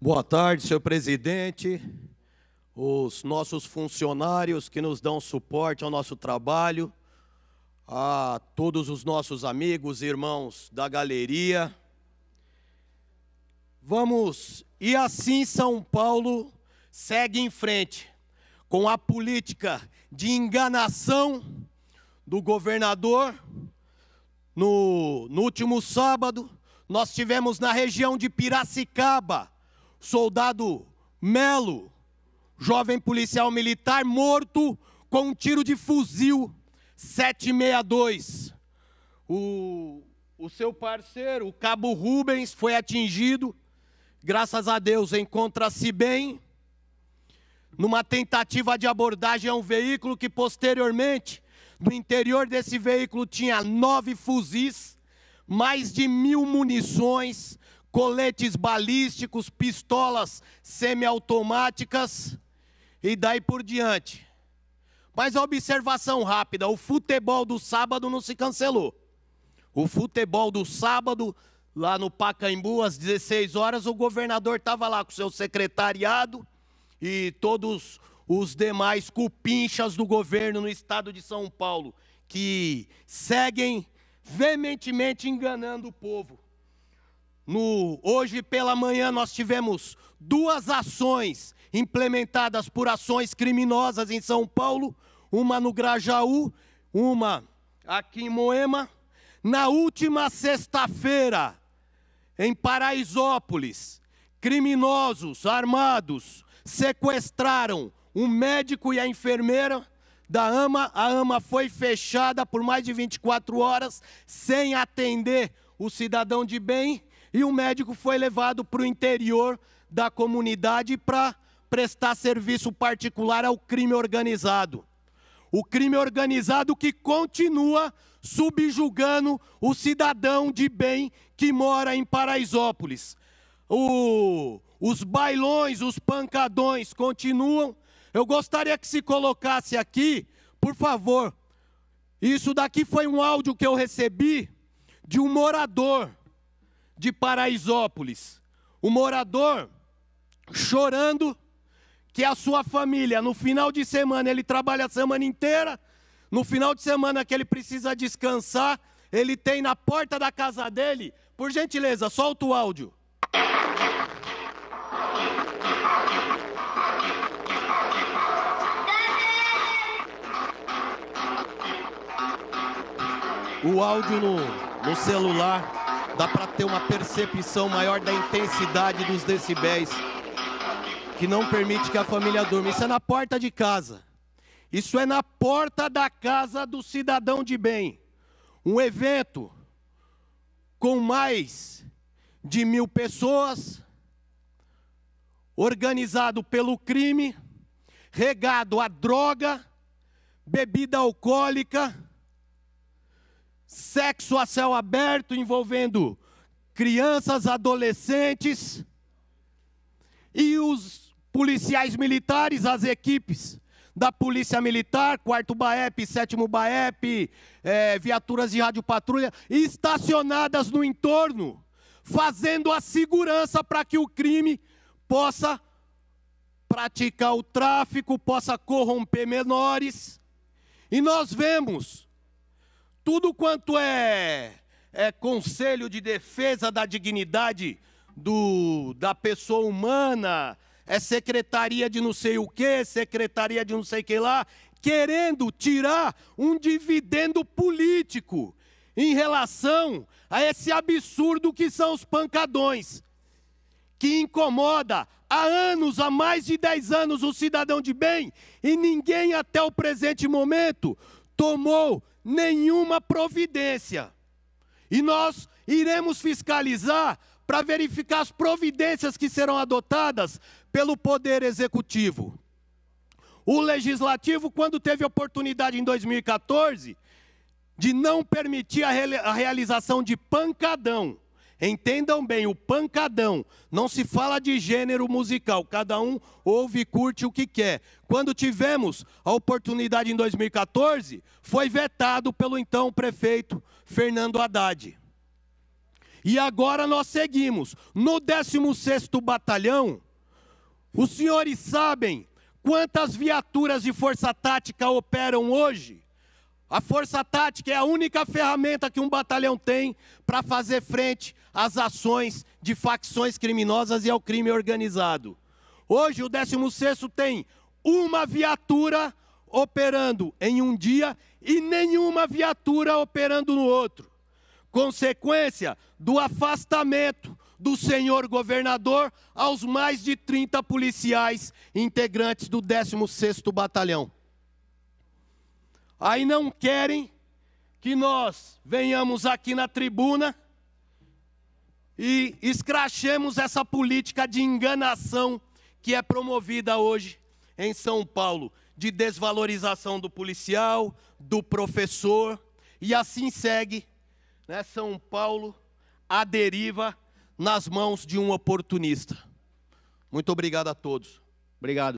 Boa tarde, senhor presidente, os nossos funcionários que nos dão suporte ao nosso trabalho, a todos os nossos amigos e irmãos da galeria. Vamos, e assim São Paulo segue em frente com a política de enganação do governador. No, no último sábado, nós tivemos na região de Piracicaba soldado Melo, jovem policial militar morto com um tiro de fuzil 762. O, o seu parceiro, o cabo Rubens, foi atingido. Graças a Deus, encontra-se bem. Numa tentativa de abordagem a um veículo que, posteriormente, no interior desse veículo tinha nove fuzis, mais de mil munições, coletes balísticos, pistolas semiautomáticas e daí por diante. Mas a observação rápida: o futebol do sábado não se cancelou. O futebol do sábado, lá no Pacaembu, às 16 horas, o governador estava lá com seu secretariado e todos os demais cupinchas do governo no estado de São Paulo, que seguem veementemente enganando o povo. No, hoje pela manhã nós tivemos duas ações implementadas por ações criminosas em São Paulo, uma no Grajaú, uma aqui em Moema. Na última sexta-feira, em Paraisópolis, criminosos armados sequestraram um médico e a enfermeira da AMA. A AMA foi fechada por mais de 24 horas sem atender o cidadão de bem e o médico foi levado para o interior da comunidade para prestar serviço particular ao crime organizado. O crime organizado que continua subjugando o cidadão de bem que mora em Paraisópolis. O, os bailões, os pancadões continuam. Eu gostaria que se colocasse aqui, por favor. Isso daqui foi um áudio que eu recebi de um morador de Paraisópolis, o um morador chorando que a sua família, no final de semana, ele trabalha a semana inteira, no final de semana que ele precisa descansar, ele tem na porta da casa dele, por gentileza, solta o áudio. O áudio no, no celular dá para ter uma percepção maior da intensidade dos decibéis que não permite que a família durma. Isso é na porta de casa. Isso é na porta da casa do cidadão de bem. Um evento com mais de mil pessoas, organizado pelo crime, regado a droga, bebida alcoólica sexo a céu aberto envolvendo crianças, adolescentes e os policiais militares, as equipes da Polícia Militar, 4 BAEP, 7 BAEP, é, viaturas de rádio patrulha, estacionadas no entorno, fazendo a segurança para que o crime possa praticar o tráfico, possa corromper menores. E nós vemos tudo quanto é, é conselho de defesa da dignidade do, da pessoa humana, é secretaria de não sei o que, secretaria de não sei o que lá, querendo tirar um dividendo político em relação a esse absurdo que são os pancadões, que incomoda há anos, há mais de 10 anos, o cidadão de bem, e ninguém até o presente momento tomou nenhuma providência. E nós iremos fiscalizar para verificar as providências que serão adotadas pelo Poder Executivo. O Legislativo, quando teve oportunidade em 2014 de não permitir a, realização de pancadão, Entendam bem, o pancadão. Não se fala de gênero musical, cada um ouve e curte o que quer. Quando tivemos a oportunidade em 2014, foi vetado pelo então prefeito Fernando Haddad. E agora nós seguimos. No 16º Batalhão, os senhores sabem quantas viaturas de força tática operam hoje? A força tática é a única ferramenta que um batalhão tem para fazer frente às ações de facções criminosas e ao crime organizado. Hoje o 16º tem uma viatura operando em um dia e nenhuma viatura operando no outro. Consequência do afastamento do senhor governador aos mais de 30 policiais integrantes do 16º Batalhão. Aí não querem que nós venhamos aqui na tribuna e escrachemos essa política de enganação que é promovida hoje em São Paulo, de desvalorização do policial, do professor, e assim segue né, São Paulo a deriva nas mãos de um oportunista. Muito obrigado a todos. Obrigado.